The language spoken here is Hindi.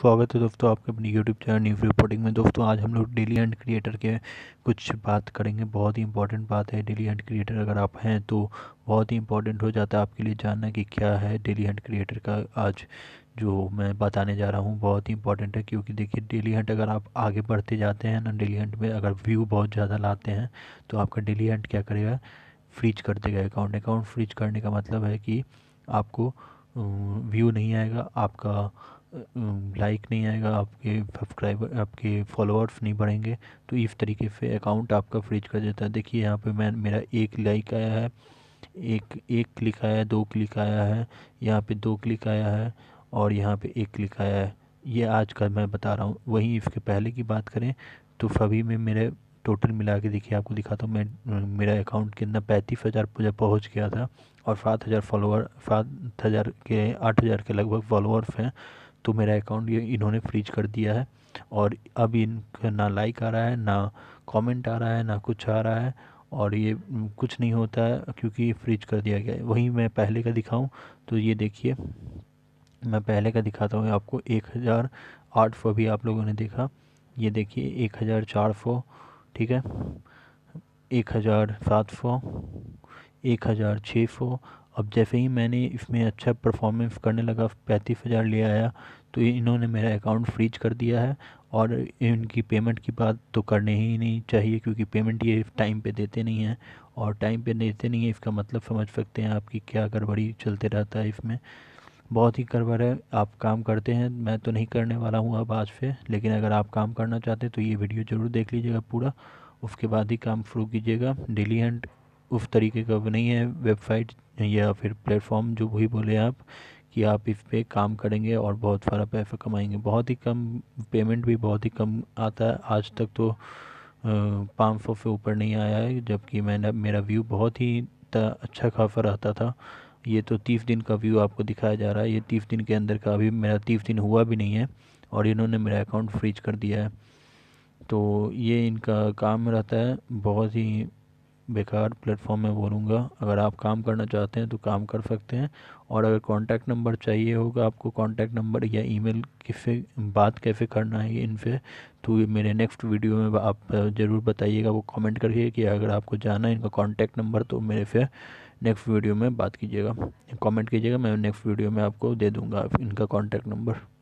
स्वागत है दोस्तों आपके अपने यूट्यूब चैनल न्यूज़ रिपोर्टिंग में दोस्तों आज हम लोग डेली एंड क्रिएटर के कुछ बात करेंगे बहुत ही इंपॉर्टेंट बात है डेली एंड क्रिएटर अगर आप हैं तो बहुत ही इंपॉर्टेंट हो जाता है आपके लिए जानना कि क्या है डेली एंड क्रिएटर का आज जो मैं बताने जा रहा हूँ बहुत ही इंपॉर्टेंट है क्योंकि देखिए डेली हंट अगर आप आगे बढ़ते जाते हैं ना डेली हंट में अगर व्यू बहुत ज़्यादा लाते हैं तो आपका डेली हंट क्या करेगा फ्रीज कर देगा अकाउंट अकाउंट फ्रीज करने का मतलब है कि आपको व्यू नहीं आएगा आपका लाइक नहीं आएगा आपके सब्सक्राइबर आपके फॉलोअर्स नहीं बढ़ेंगे तो इस तरीके से अकाउंट आपका फ्रीज कर देता है देखिए यहाँ पे मैं मेरा एक लाइक आया है एक एक क्लिक आया है दो क्लिक आया है यहाँ पे दो क्लिक आया है और यहाँ पे एक क्लिक आया है ये आज का मैं बता रहा हूँ वहीं इसके पहले की बात करें तो सभी में मेरे टोटल मिला के देखिए आपको दिखाता हूँ मैं मेरा अकाउंट के अंदर पैंतीस हज़ार पूजा पहुँच गया था और सात हज़ार फॉलोअर सात हज़ार के आठ हज़ार के लगभग फॉलोअर्स हैं तो मेरा अकाउंट ये इन्होंने फ्रीज कर दिया है और अब इन ना लाइक आ रहा है ना कमेंट आ रहा है ना कुछ आ रहा है और ये कुछ नहीं होता है क्योंकि फ्रीज कर दिया गया है वहीं मैं पहले का दिखाऊं तो ये देखिए मैं पहले का दिखाता हूँ आपको एक हज़ार आठ भी आप लोगों ने देखा ये देखिए एक हज़ार चार ठीक है एक हज़ार सात सौ एक हज़ार छः सौ अब जैसे ही मैंने इसमें अच्छा परफॉर्मेंस करने लगा पैंतीस हज़ार ले आया तो इन्होंने मेरा अकाउंट फ्रीज कर दिया है और इनकी पेमेंट की बात तो करने ही नहीं चाहिए क्योंकि पेमेंट ये टाइम पे देते नहीं हैं और टाइम पे देते नहीं है इसका मतलब समझ सकते हैं आपकी क्या गड़बड़ी चलते रहता है इसमें बहुत ही गड़बड़ है आप काम करते हैं मैं तो नहीं करने वाला हूँ अब आज से लेकिन अगर आप काम करना चाहते हैं तो ये वीडियो ज़रूर देख लीजिएगा पूरा उसके बाद ही काम शुरू कीजिएगा डेली हंट उस तरीके का नहीं है वेबसाइट या फिर प्लेटफॉर्म जो भी बोले आप कि आप इस पर काम करेंगे और बहुत सारा पैसा कमाएंगे बहुत ही कम पेमेंट भी बहुत ही कम आता है आज तक तो पाँच सौ से ऊपर नहीं आया है जबकि मैंने मेरा व्यू बहुत ही अच्छा खासा रहता था ये तो तीस दिन का व्यू आपको दिखाया जा रहा है ये तीस दिन के अंदर का अभी मेरा तीस दिन हुआ भी नहीं है और इन्होंने मेरा अकाउंट फ्रीज कर दिया है तो ये इनका काम रहता है बहुत ही बेकार प्लेटफॉर्म में बोलूँगा अगर आप काम करना चाहते हैं तो काम कर सकते हैं और अगर कांटेक्ट नंबर चाहिए होगा आपको कांटेक्ट नंबर या ईमेल किससे बात कैसे करना है इन पर तो मेरे नेक्स्ट वीडियो में आप ज़रूर बताइएगा वो कमेंट करके कि अगर आपको जाना है इनका कांटेक्ट नंबर तो मेरे से नेक्स्ट वीडियो में बात कीजिएगा कमेंट कीजिएगा मैं नेक्स्ट वीडियो में आपको दे दूँगा इनका कॉन्टैक्ट नंबर